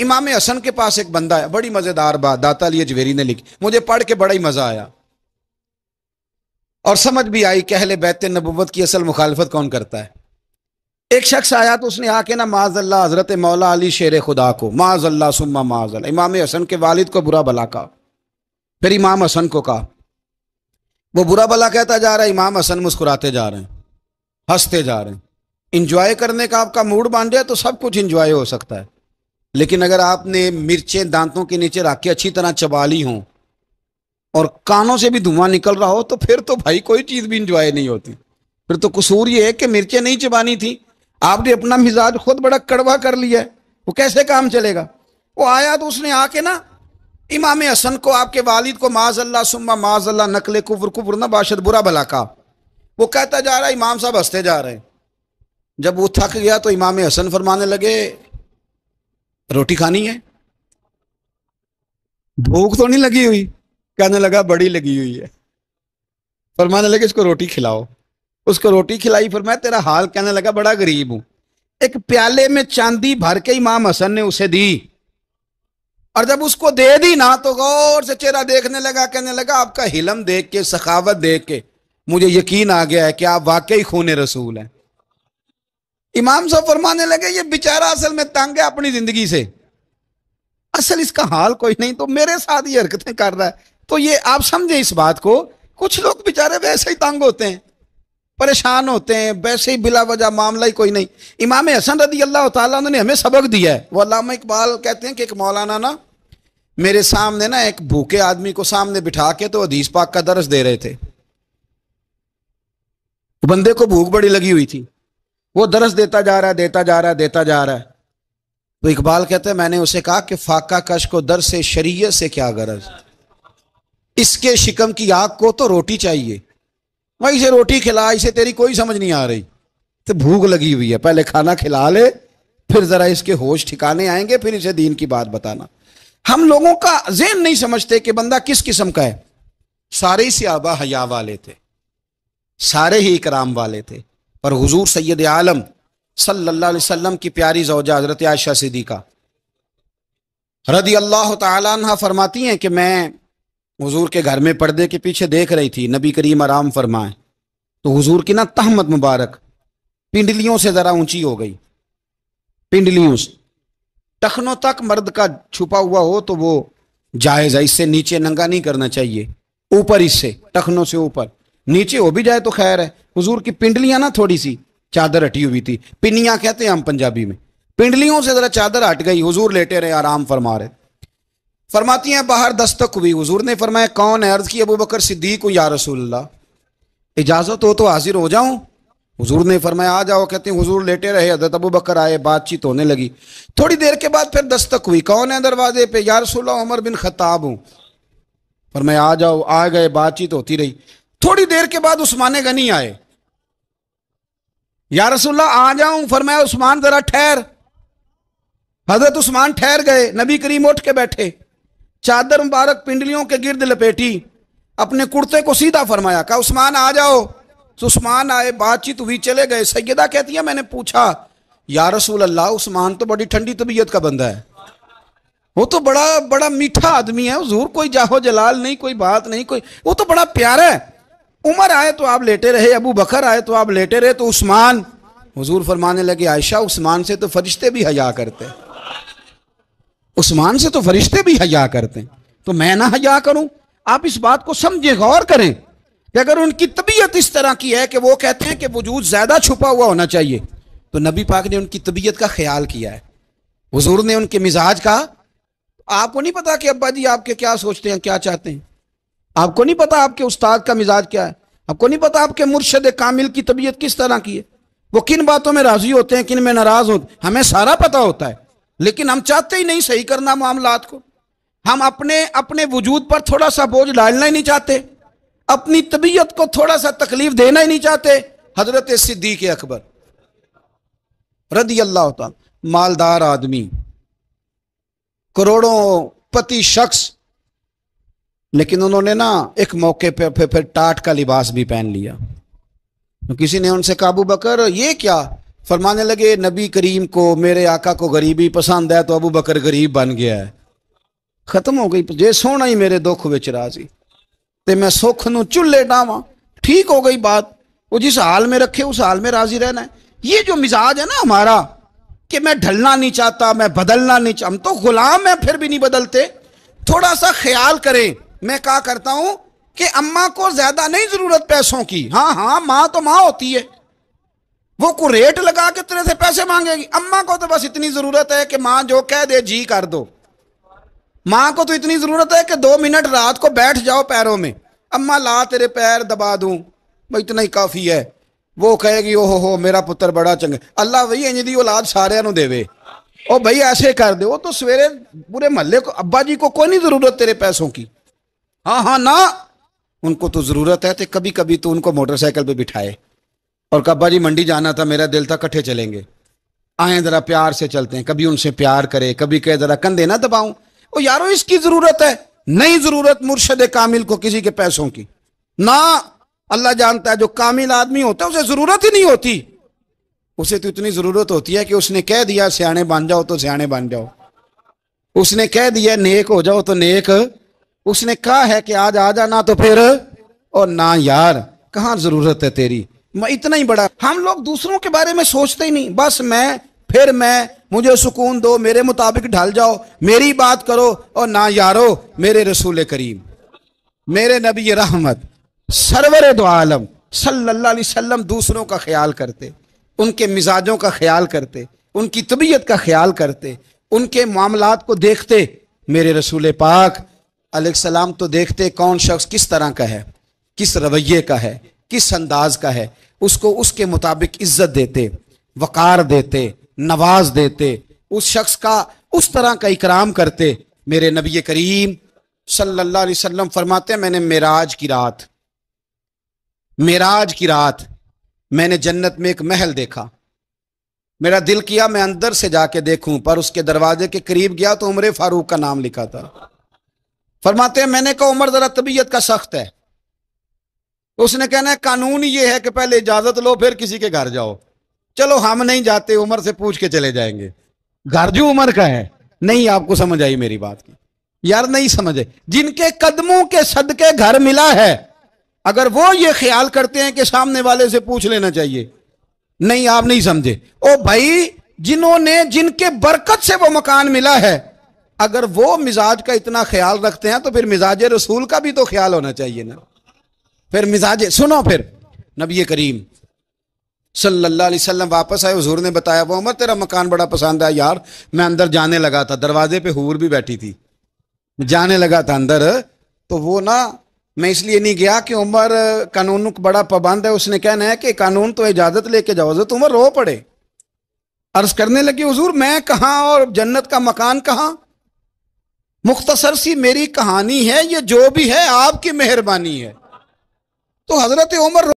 इमाम हसन के पास एक बंदा है बड़ी मज़ेदार बात दाता लिए जवेरी ने लिखी मुझे पढ़ के बड़ा ही मज़ा आया और समझ भी आई कहले बैत नबूत की असल मुखालफत कौन करता है एक शख्स आया तो उसने आके ना माजल्ला हज़रत मौला अली शेर खुदा को माजल्ला सुम्मा माजल्ला इमाम हसन के वालिद को बुरा भला कहा फिर इमाम हसन को कहा वो बुरा भला कहता जा रहा है इमाम हसन मुस्कुराते जा रहे हैं हंसते जा रहे हैं इंजॉय करने का आपका मूड बन जाए तो सब कुछ इंजॉय हो सकता है लेकिन अगर आपने मिर्चें दांतों के नीचे रख के अच्छी तरह चबा ली हों और कानों से भी धुआं निकल रहा हो तो फिर तो भाई कोई चीज़ भी इंजॉय नहीं होती फिर तो कसूर ये है कि मिर्चें नहीं चबानी थी आपने अपना मिजाज खुद बड़ा कड़वा कर लिया है वो कैसे काम चलेगा वो आया तो उसने आके ना इमाम हसन को आपके वालिद को अल्लाह सुम्मा अल्लाह नकल कुफर कुफर ना बाशद बुरा भला का वो कहता जा रहा है इमाम साहब हंसते जा रहे हैं जब वो थक गया तो इमाम हसन फरमाने लगे रोटी खानी है भूख तो नहीं लगी हुई कहने लगा बड़ी लगी हुई है फरमाने लगे इसको रोटी खिलाओ उसको रोटी खिलाई फिर मैं तेरा हाल कहने लगा बड़ा गरीब हूं एक प्याले में चांदी भर के इमाम हसन ने उसे दी और जब उसको दे दी ना तो गौर से चेहरा देखने लगा कहने लगा आपका हिलम देख के सखावत देख के मुझे यकीन आ गया है कि आप वाकई खून रसूल हैं इमाम साहब फरमाने लगे ये बेचारा असल में तंग है अपनी जिंदगी से असल इसका हाल कोई नहीं तो मेरे साथ ये हरकतें कर रहा है तो ये आप समझे इस बात को कुछ लोग बेचारे वैसे ही तंग होते हैं परेशान होते हैं वैसे ही बिला वजह मामला ही कोई नहीं इमाम हसन रदी अल्लाह तुमने हमें सबक दिया है वो अलामा इकबाल कहते हैं कि एक मौलाना ना मेरे सामने ना एक भूखे आदमी को सामने बिठा के तो अधीस पाक का दर्श दे रहे थे बंदे को भूख बड़ी लगी हुई थी वो दरस देता जा रहा है देता जा रहा है देता जा रहा है तो इकबाल कहते हैं मैंने उसे कहा कि फाका कश को दर से शरीय से क्या गरज इसके शिकम की आग को तो रोटी चाहिए मैं इसे रोटी खिला इसे तेरी कोई समझ नहीं आ रही तो भूख लगी हुई है पहले खाना खिला ले फिर जरा इसके होश ठिकाने आएंगे फिर इसे दीन की बात बताना हम लोगों का जेन नहीं समझते कि बंदा किस किस्म का है सारे ही सियाबा हया वाले थे सारे ही इकराम वाले थे पर हुजूर सैद आलम सल्लल्लाहु अलैहि वसल्लम की प्यारी जवजा हज़रत आयशा सिद्दीका रदी अल्लाह तहा फरमाती हैं कि मैं हुजूर के घर में पर्दे के पीछे देख रही थी नबी करीम आराम फरमाए तो हुजूर की ना तहमत मुबारक पिंडलियों से ज़रा ऊंची हो गई पिंडलियों से टखनों तक मर्द का छुपा हुआ हो तो वो जायज़ है इससे नीचे नंगा नहीं करना चाहिए ऊपर इससे टखनों से ऊपर नीचे हो भी जाए तो खैर है हुजूर की पिंडलियां ना थोड़ी सी चादर हटी हुई थी पिनियां कहते हैं हम पंजाबी में पिंडलियों से जरा चादर हट गई हुजूर लेटे रहे आराम फरमा रहे फरमाती हैं बाहर दस्तक हुई हुजूर ने फरमाया कौन है अर्ज की अबू बकर सिद्दीक या रसूल्ला इजाज़त हो तो हाजिर हो जाऊं हुजूर ने फरमाया आ जाओ कहते हैं हुजूर लेटे रहे हजरत अबू बकर आए बातचीत होने लगी थोड़ी देर के बाद फिर दस्तक हुई कौन है दरवाजे पे यार रसूल्ला उमर बिन खताब हूँ फरमाया आ जाओ आ गए बातचीत होती रही थोड़ी देर के बाद उस्माने गनी आए या रसुल्ला आ जाऊं फरमाया उस्मान जरा ठहर हजरत उस्मान ठहर गए नबी करीम उठ के बैठे चादर मुबारक पिंडलियों के गिर्द लपेटी अपने कुर्ते को सीधा फरमाया कहा उस्मान आ जाओ तो उस्मान आए बातचीत हुई चले गए सैयदा कहती है मैंने पूछा या रसूल अल्लाह उस्मान तो बड़ी ठंडी तबीयत का बंदा है वो तो बड़ा बड़ा मीठा आदमी है हजूर कोई जाहो जलाल नहीं कोई बात नहीं कोई वो तो बड़ा प्यारा है उमर आए तो आप लेटे रहे अबू बकर आए तो आप लेटे रहे तो उस्मान हुजूर फरमाने लगे आयशा उस्मान से तो फरिश्ते भी हया करते उस्मान से तो फरिश्ते भी हया करते तो मैं ना हया करूं आप इस बात को समझें गौर करें कि अगर उनकी तबीयत इस तरह की है कि वो कहते हैं कि वजूद ज़्यादा छुपा हुआ होना चाहिए तो नबी पाक ने उनकी तबीयत का ख्याल किया है हजूर ने उनके मिजाज का आपको नहीं पता कि अब्बा जी आपके क्या सोचते हैं क्या चाहते हैं आपको नहीं पता आपके उस्ताद का मिजाज क्या है आपको नहीं पता आपके मुर्शद कामिल की तबीयत किस तरह की है वो किन बातों में राजी होते हैं किन में नाराज होते हमें सारा पता होता है लेकिन हम चाहते ही नहीं सही करना मामलात को हम अपने अपने वजूद पर थोड़ा सा बोझ डालना ही नहीं चाहते अपनी तबीयत को थोड़ा सा तकलीफ देना ही नहीं चाहते हजरत सिद्दीक अकबर रदी अल्लाह मालदार आदमी करोड़ों पति शख्स लेकिन उन्होंने ना एक मौके पे फिर फिर टाट का लिबास भी पहन लिया तो किसी ने उनसे काबू बकर ये क्या फरमाने लगे नबी करीम को मेरे आका को गरीबी पसंद है तो अबू बकर गरीब बन गया है खत्म हो गई जे सोना ही मेरे दुख ਵਿੱਚ ਰਾਜ਼ੀ ਤੇ मैं सुख न ਚੁੱਲ੍ਹੇ ਡਾਵਾਂ ठीक हो गई बात वो जिस हाल में रखे उस हाल में राजी रहना है ये जो मिजाज है ना हमारा कि मैं ढलना नहीं चाहता मैं बदलना नहीं चाहता हम तो गुलाम है फिर भी नहीं बदलते थोड़ा सा ख्याल करें मैं क्या करता हूं कि अम्मा को ज्यादा नहीं जरूरत पैसों की हाँ हाँ माँ तो माँ होती है वो को रेट लगा के तेरे से पैसे मांगेगी अम्मा को तो बस इतनी जरूरत है कि माँ जो कह दे जी कर दो माँ को तो इतनी जरूरत है कि दो मिनट रात को बैठ जाओ पैरों में अम्मा ला तेरे पैर दबा दूं भाई इतना ही काफी है वो कहेगी ओ हो मेरा पुत्र बड़ा चंगा अल्लाह वही इंज की औलाद सारे देवे ओ भाई ऐसे कर दे वो तो सवेरे पूरे महल्ले को अब्बा जी को कोई नहीं जरूरत तेरे पैसों की हाँ हाँ ना उनको तो जरूरत है तो कभी कभी तो उनको मोटरसाइकिल पे बिठाए और कब्बा जी मंडी जाना था मेरा दिल था कट्ठे चलेंगे आए जरा प्यार से चलते हैं कभी उनसे प्यार करे कभी कहे जरा कंधे ना दबाऊं ओ यारो इसकी जरूरत है नहीं जरूरत मुर्शद कामिल को किसी के पैसों की ना अल्लाह जानता है जो कामिल आदमी होता है उसे जरूरत ही नहीं होती उसे तो इतनी जरूरत होती है कि उसने कह दिया सियाने बन जाओ तो सियाने बन जाओ उसने कह दिया नेक हो जाओ तो नेक उसने कहा है कि आज आ जाना तो फिर और ना यार कहा जरूरत है तेरी मैं इतना ही बड़ा हम लोग दूसरों के बारे में सोचते ही नहीं बस मैं फिर मैं मुझे सुकून दो मेरे मुताबिक ढल जाओ मेरी बात करो और ना यारो मेरे रसूल करीम मेरे नबी रहमत सरवर दो आलम सल्लल्लाहु दूसरों का ख्याल करते उनके मिजाजों का ख्याल करते उनकी तबीयत का ख्याल करते उनके मामलात को देखते मेरे रसूल पाक अलैहिस्सलाम तो देखते कौन शख्स किस तरह का है किस रवैये का है किस अंदाज का है उसको उसके मुताबिक इज्जत देते वक़ार देते नवाज देते उस शख्स का उस तरह का इकराम करते मेरे नबी करीम सल्लल्लाहु अलैहि वसल्लम फरमाते मैंने मेराज की रात मेराज की रात मैंने जन्नत में एक महल देखा मेरा दिल किया मैं अंदर से जाके देखूं पर उसके दरवाजे के करीब गया तो उम्र फारूक का नाम लिखा था फरमाते हैं मैंने कहा उमर जरा तबीयत का सख्त है तो उसने कहना है कानून ये है कि पहले इजाजत लो फिर किसी के घर जाओ चलो हम नहीं जाते उमर से पूछ के चले जाएंगे घर जो उमर का है नहीं आपको समझ आई मेरी बात की यार नहीं समझे जिनके कदमों के सदके घर मिला है अगर वो ये ख्याल करते हैं कि सामने वाले से पूछ लेना चाहिए नहीं आप नहीं समझे ओ भाई जिन्होंने जिनके बरकत से वो मकान मिला है अगर वो मिजाज का इतना ख्याल रखते हैं तो फिर मिजाज रसूल का भी तो ख्याल होना चाहिए ना फिर मिजाज सुनो फिर नबी करीम सल्लल्लाहु अलैहि वसल्लम वापस आए हजूर ने बताया वो उमर तेरा मकान बड़ा पसंद है यार मैं अंदर जाने लगा था दरवाजे पे हूर भी बैठी थी जाने लगा था अंदर तो वो ना मैं इसलिए नहीं गया कि उमर कानून बड़ा पाबंद है उसने कहना है कि कानून तो इजाज़त लेके जाओ तो उमर रो पड़े अर्ज करने लगी हजूर मैं कहाँ और जन्नत का मकान कहाँ मुख्तसर सी मेरी कहानी है ये जो भी है आपकी मेहरबानी है तो हजरत उमर